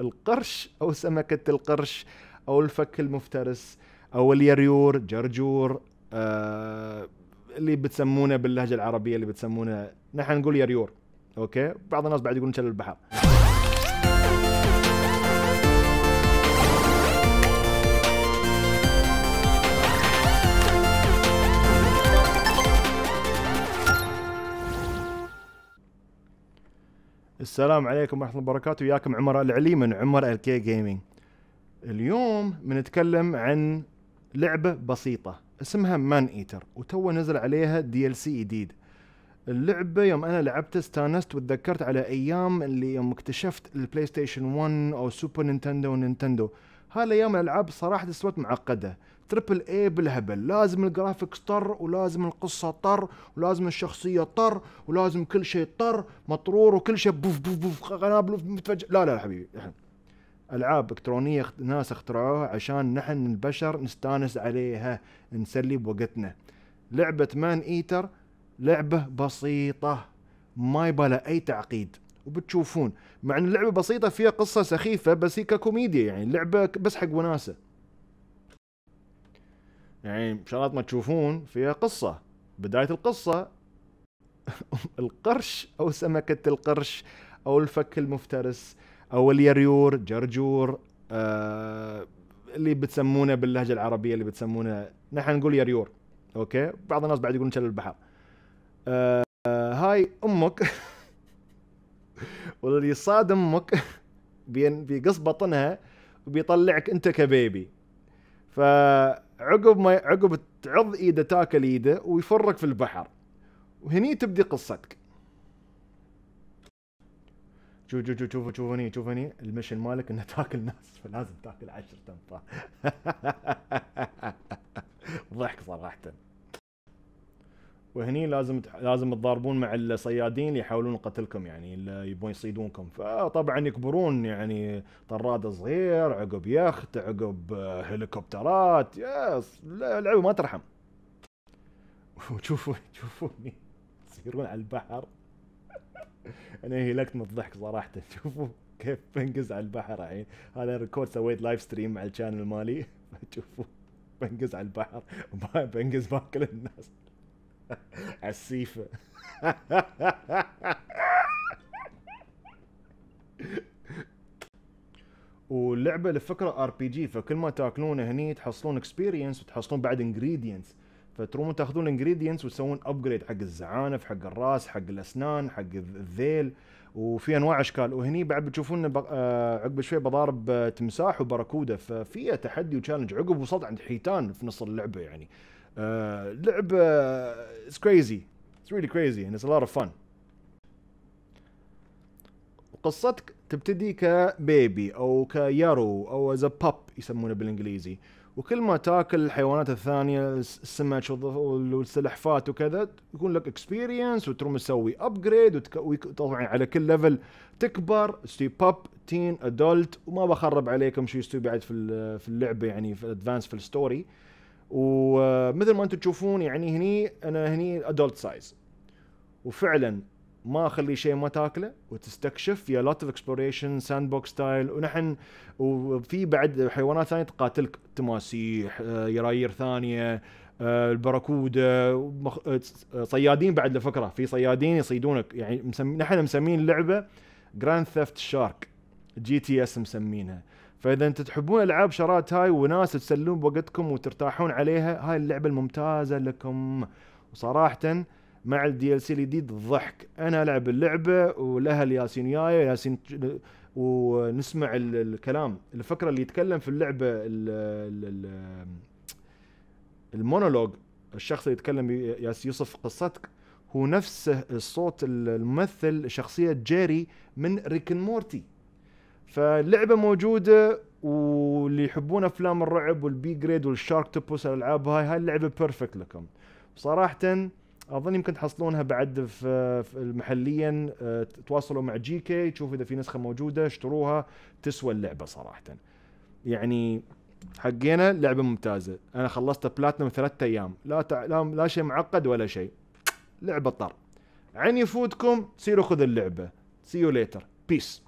القرش أو سمكة القرش أو الفك المفترس أو اليريور جرجور آه اللي بتسمونه باللهجة العربية اللي بتسمونه نحن نقول يريور أوكي بعض الناس بعد يقولون شلل البحر السلام عليكم ورحمة الله وبركاته وياكم عمر العلي من عمر الكي جيمنج اليوم بنتكلم عن لعبة بسيطة اسمها مان ايتر وتو نزل عليها دي ال سي جديد اللعبة يوم انا لعبتها استانست وتذكرت على ايام اللي يوم اكتشفت البلاي ستيشن 1 او سوبر نينتندو ونينتندو هالايام الالعاب صراحه استوت معقده تريبل اي بالهبل لازم الجرافيكس طر ولازم القصه طر ولازم الشخصيه طر ولازم كل شيء طر مطرور وكل شيء بوف بوف بوف قنابل متفجر لا لا حبيبي احنا العاب الكترونيه ناس اخترعوها عشان نحن البشر نستانس عليها نسلي بوقتنا لعبه مان ايتر لعبه بسيطه ما يبالها اي تعقيد وبتشوفون مع ان اللعبه بسيطه فيها قصه سخيفه بس هي ككوميديا يعني لعبه بس حق وناسه يعني شغلات ما تشوفون فيها قصه بدايه القصه القرش او سمكه القرش او الفك المفترس او اليريور جرجور آه اللي بتسمونه باللهجه العربيه اللي بتسمونه نحن نقول يريور اوكي بعض الناس بعد يقولون شلل البحر آه هاي امك واللي صاد امك بيقص بطنها وبيطلعك انت كبيبي فعقب ما عقب تعض ايده تاكل ايده ويفرك في البحر وهني تبدي قصتك شوف شوف شوف شوف شوف هني شوف هني المشن مالك انه تاكل ناس فلازم تاكل عشر انفار وهني لازم لازم تضاربون مع الصيادين اللي يحاولون قتلكم يعني اللي يبون يصيدونكم فطبعا يكبرون يعني طراد صغير عقب يخت عقب آه، هليكوبترات يس اللعبه ما ترحم وشوفوا شوفوني يصيرون على البحر انا هلكت من الضحك صراحه شوفوا كيف بنقز على البحر الحين هذا ريكورد سويت لايف ستريم على الشانل مالي شوفوا بنقز على البحر بنقز باكل الناس السيفة واللعبه لفكره ار بي جي فكل ما تاكلون هني تحصلون اكسبيرينس وتحصلون بعد انجريدينتس فترون تاخذون الانجريدينس وتسوون ابجريد حق الزعانف حق الراس حق الاسنان حق الذيل وفي انواع اشكال وهني بعد بتشوفون آه، عقب شوي بضارب آه، تمساح وبراكودا ففيها تحدي وتشالنج عقب وصلت عند حيتان في نص اللعبه يعني آه، لعبة آه، uh, it's crazy it's really crazy and it's a lot of fun قصتك تبتدي كبيبي او كيارو او از باب يسمونه بالانجليزي وكل ما تاكل الحيوانات الثانيه السمك والسلحفات وكذا يكون لك اكسبيرينس وتروم تسوي ابجريد وطبعا على كل ليفل تكبر ستي باب تين ادولت وما بخرب عليكم شو يستوي بعد في في اللعبه يعني في ادفانس في الستوري ومثل ما انتم تشوفون يعني هني انا هني ادولت سايز وفعلا ما اخلي شيء ما تاكله وتستكشف في لوت اوف اكسبلوريشن ساند بوكس ستايل ونحن وفي بعد حيوانات ثانيه تقاتلك تماسيح آه، يراير ثانيه آه، البراكودا آه، صيادين بعد لفكره في صيادين يصيدونك يعني مسمي نحن مسمين اللعبه جراند ثيفت شارك جي تي اس مسمينها فاذا انتم تحبون العاب شرات هاي وناس تسلون بوقتكم وترتاحون عليها هاي اللعبه الممتازه لكم وصراحه مع الدي ال سي الجديد ضحك انا العب اللعبه ولها الياسين وياي ياسين ونسمع الكلام الفكره اللي يتكلم في اللعبه المونولوج الشخص اللي يتكلم يوصف قصتك هو نفسه الصوت الممثل شخصيه جيري من ريكن مورتي فاللعبه موجوده واللي يحبون افلام الرعب والبي جريد والشارك توبوس الالعاب هاي هاي اللعبه بيرفكت لكم صراحة اظن يمكن تحصلونها بعد في محليا آه، تواصلوا مع جي كي تشوفوا اذا في نسخه موجوده اشتروها تسوى اللعبه صراحه يعني حقينا لعبه ممتازه انا خلصت بلاتنم ثلاثة ايام لا تع... لا, لا شيء معقد ولا شيء لعبه طر عن يفوتكم سيروا خذ اللعبه سي يو ليتر بيس